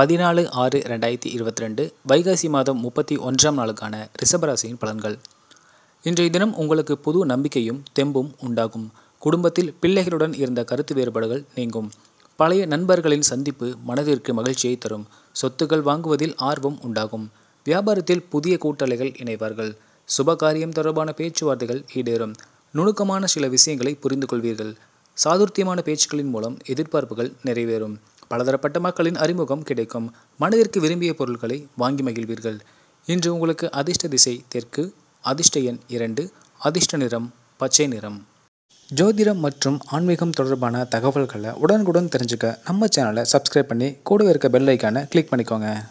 பதினாலு ஆறு ரெண்டாயிரத்தி இருபத்தி ரெண்டு வைகாசி மாதம் முப்பத்தி ஒன்றாம் நாளுக்கான ரிஷபராசியின் பலன்கள் இன்றைய தினம் உங்களுக்கு புது நம்பிக்கையும் தெம்பும் உண்டாகும் குடும்பத்தில் பிள்ளைகளுடன் இருந்த கருத்து வேறுபாடுகள் நீங்கும் பழைய நண்பர்களின் சந்திப்பு மனதிற்கு மகிழ்ச்சியை தரும் சொத்துக்கள் வாங்குவதில் ஆர்வம் உண்டாகும் வியாபாரத்தில் புதிய கூட்டாளிகள் இணைவார்கள் சுபகாரியம் தொடர்பான பேச்சுவார்த்தைகள் ஈடேறும் நுணுக்கமான சில விஷயங்களை புரிந்து கொள்வீர்கள் சாதுர்த்தியமான பேச்சுக்களின் மூலம் எதிர்பார்ப்புகள் நிறைவேறும் பலதரப்பட்ட மக்களின் அறிமுகம் கிடைக்கும் மனதிற்கு விரும்பிய பொருட்களை வாங்கி மகிழ்வீர்கள் இன்று உங்களுக்கு அதிர்ஷ்ட திசை தெற்கு அதிர்ஷ்ட எண் இரண்டு அதிர்ஷ்ட நிறம் பச்சை நிறம் ஜோதிடம் மற்றும் ஆன்மீகம் தொடர்பான தகவல்களை உடனுக்குடன் தெரிஞ்சுக்க நம்ம சேனலை சப்ஸ்கிரைப் பண்ணி கூடவே இருக்க பெல் ஐக்கானை கிளிக் பண்ணிக்கோங்க